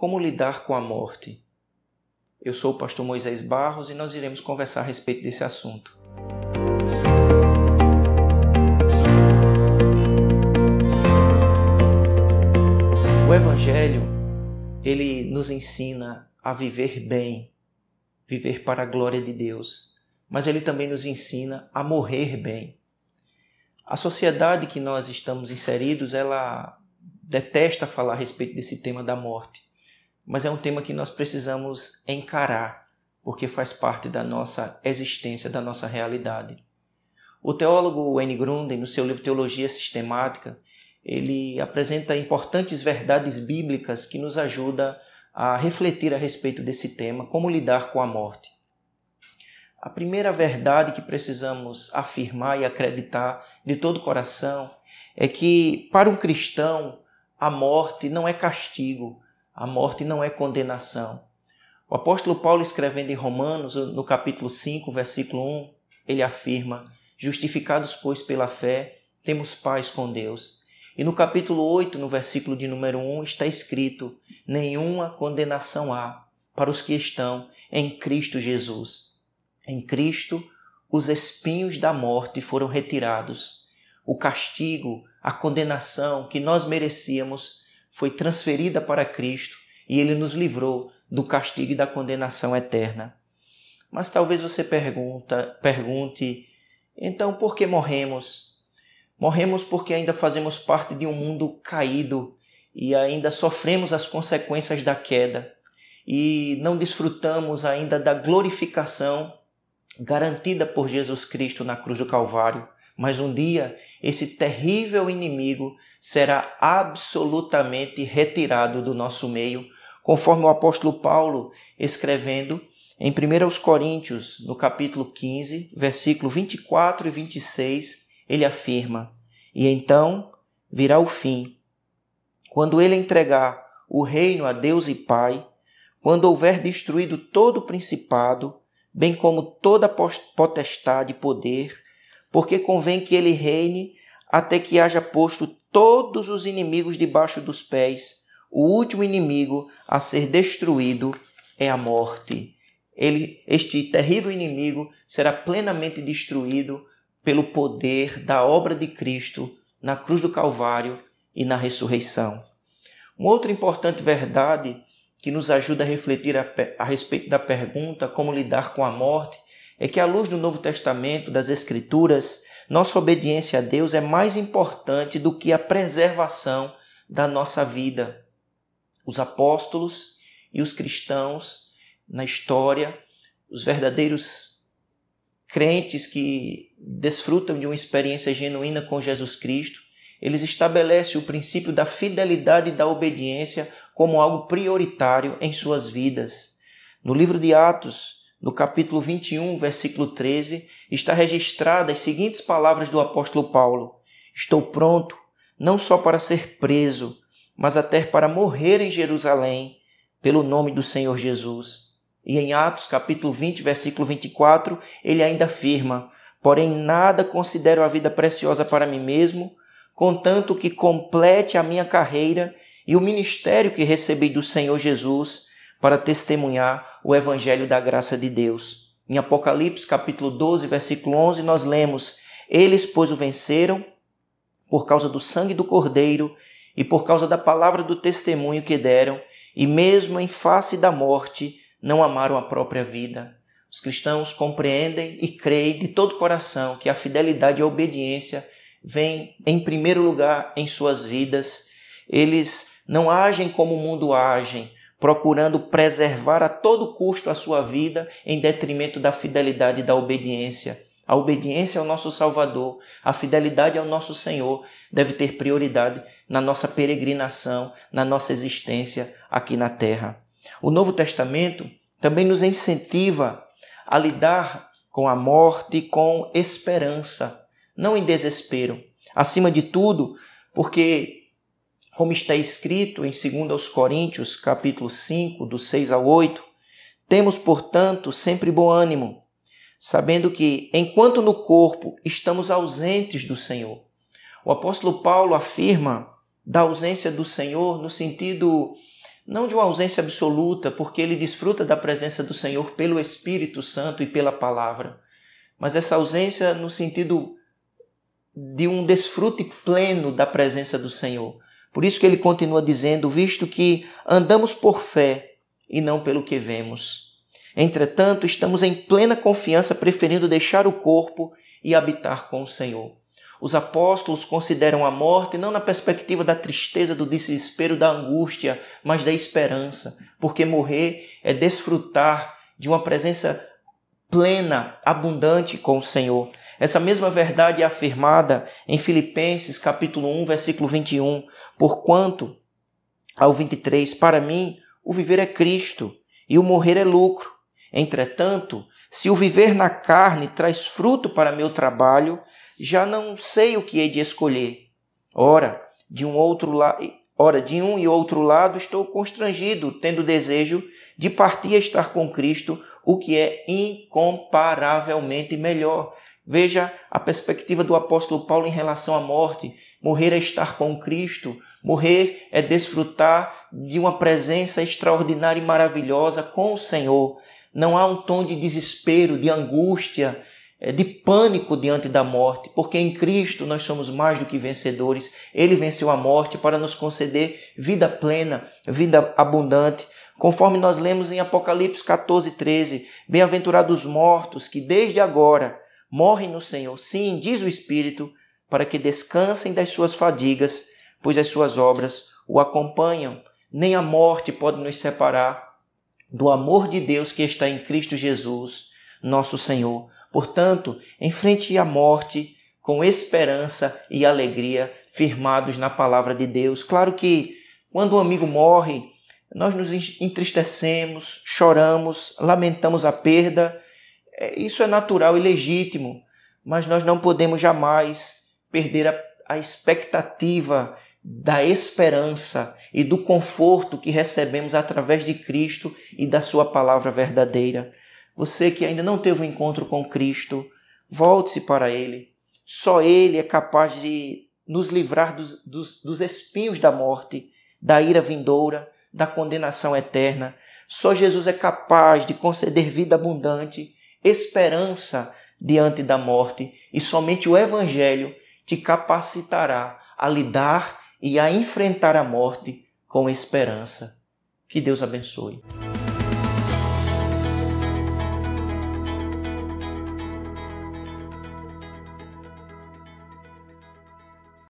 Como lidar com a morte? Eu sou o pastor Moisés Barros e nós iremos conversar a respeito desse assunto. O evangelho ele nos ensina a viver bem, viver para a glória de Deus, mas ele também nos ensina a morrer bem. A sociedade que nós estamos inseridos, ela detesta falar a respeito desse tema da morte mas é um tema que nós precisamos encarar, porque faz parte da nossa existência, da nossa realidade. O teólogo N. Grunden, no seu livro Teologia Sistemática, ele apresenta importantes verdades bíblicas que nos ajuda a refletir a respeito desse tema, como lidar com a morte. A primeira verdade que precisamos afirmar e acreditar de todo o coração é que para um cristão a morte não é castigo, a morte não é condenação. O apóstolo Paulo, escrevendo em Romanos, no capítulo 5, versículo 1, ele afirma: Justificados, pois, pela fé, temos paz com Deus. E no capítulo 8, no versículo de número 1, está escrito: Nenhuma condenação há para os que estão em Cristo Jesus. Em Cristo, os espinhos da morte foram retirados. O castigo, a condenação que nós merecíamos foi transferida para Cristo e ele nos livrou do castigo e da condenação eterna. Mas talvez você pergunta, pergunte, então por que morremos? Morremos porque ainda fazemos parte de um mundo caído e ainda sofremos as consequências da queda e não desfrutamos ainda da glorificação garantida por Jesus Cristo na cruz do Calvário. Mas um dia esse terrível inimigo será absolutamente retirado do nosso meio, conforme o apóstolo Paulo escrevendo em 1 Coríntios, no capítulo 15, versículo 24 e 26, ele afirma: E então virá o fim, quando ele entregar o reino a Deus e Pai, quando houver destruído todo o principado, bem como toda potestade e poder, porque convém que ele reine até que haja posto todos os inimigos debaixo dos pés. O último inimigo a ser destruído é a morte. Ele, este terrível inimigo será plenamente destruído pelo poder da obra de Cristo na cruz do Calvário e na ressurreição. Uma outra importante verdade que nos ajuda a refletir a, a respeito da pergunta como lidar com a morte é que, à luz do Novo Testamento, das Escrituras, nossa obediência a Deus é mais importante do que a preservação da nossa vida. Os apóstolos e os cristãos na história, os verdadeiros crentes que desfrutam de uma experiência genuína com Jesus Cristo, eles estabelecem o princípio da fidelidade e da obediência como algo prioritário em suas vidas. No livro de Atos, no capítulo 21, versículo 13, está registrada as seguintes palavras do apóstolo Paulo: Estou pronto não só para ser preso, mas até para morrer em Jerusalém, pelo nome do Senhor Jesus. E em Atos, capítulo 20, versículo 24, ele ainda afirma: Porém, nada considero a vida preciosa para mim mesmo, contanto que complete a minha carreira e o ministério que recebi do Senhor Jesus para testemunhar o evangelho da graça de Deus. Em Apocalipse, capítulo 12, versículo 11, nós lemos: Eles, pois, o venceram por causa do sangue do Cordeiro e por causa da palavra do testemunho que deram, e mesmo em face da morte, não amaram a própria vida. Os cristãos compreendem e creem de todo coração que a fidelidade e a obediência vêm em primeiro lugar em suas vidas. Eles não agem como o mundo agem procurando preservar a todo custo a sua vida em detrimento da fidelidade e da obediência. A obediência ao nosso Salvador, a fidelidade ao nosso Senhor deve ter prioridade na nossa peregrinação, na nossa existência aqui na terra. O Novo Testamento também nos incentiva a lidar com a morte com esperança, não em desespero. Acima de tudo, porque como está escrito em 2 Coríntios, capítulo 5, do 6 ao 8, temos, portanto, sempre bom ânimo, sabendo que, enquanto no corpo estamos ausentes do Senhor. O apóstolo Paulo afirma da ausência do Senhor no sentido não de uma ausência absoluta, porque ele desfruta da presença do Senhor pelo Espírito Santo e pela palavra, mas essa ausência no sentido de um desfrute pleno da presença do Senhor. Por isso que ele continua dizendo: visto que andamos por fé e não pelo que vemos. Entretanto, estamos em plena confiança, preferindo deixar o corpo e habitar com o Senhor. Os apóstolos consideram a morte não na perspectiva da tristeza, do desespero, da angústia, mas da esperança, porque morrer é desfrutar de uma presença plena, abundante com o Senhor. Essa mesma verdade é afirmada em Filipenses capítulo 1, versículo 21, porquanto ao 23, para mim o viver é Cristo e o morrer é lucro. Entretanto, se o viver na carne traz fruto para meu trabalho, já não sei o que hei de escolher. Ora, de um outro lado, ora de um e outro lado estou constrangido, tendo desejo de partir a estar com Cristo, o que é incomparavelmente melhor. Veja a perspectiva do apóstolo Paulo em relação à morte. Morrer é estar com Cristo, morrer é desfrutar de uma presença extraordinária e maravilhosa com o Senhor. Não há um tom de desespero, de angústia, é, de pânico diante da morte, porque em Cristo nós somos mais do que vencedores. Ele venceu a morte para nos conceder vida plena, vida abundante. Conforme nós lemos em Apocalipse 14, 13: Bem-aventurados os mortos que desde agora Morrem no Senhor, sim, diz o Espírito, para que descansem das suas fadigas, pois as suas obras o acompanham. Nem a morte pode nos separar do amor de Deus que está em Cristo Jesus, nosso Senhor. Portanto, enfrente a morte com esperança e alegria, firmados na palavra de Deus. Claro que quando um amigo morre, nós nos entristecemos, choramos, lamentamos a perda, é, isso é natural e legítimo, mas nós não podemos jamais perder a, a expectativa da esperança e do conforto que recebemos através de Cristo e da Sua palavra verdadeira. Você que ainda não teve um encontro com Cristo, volte-se para Ele. Só Ele é capaz de nos livrar dos, dos, dos, espinhos da morte, da ira vindoura, da condenação eterna. Só Jesus é capaz de conceder vida abundante esperança diante da morte, e somente o Evangelho te capacitará a lidar e a enfrentar a morte com esperança. Que Deus abençoe.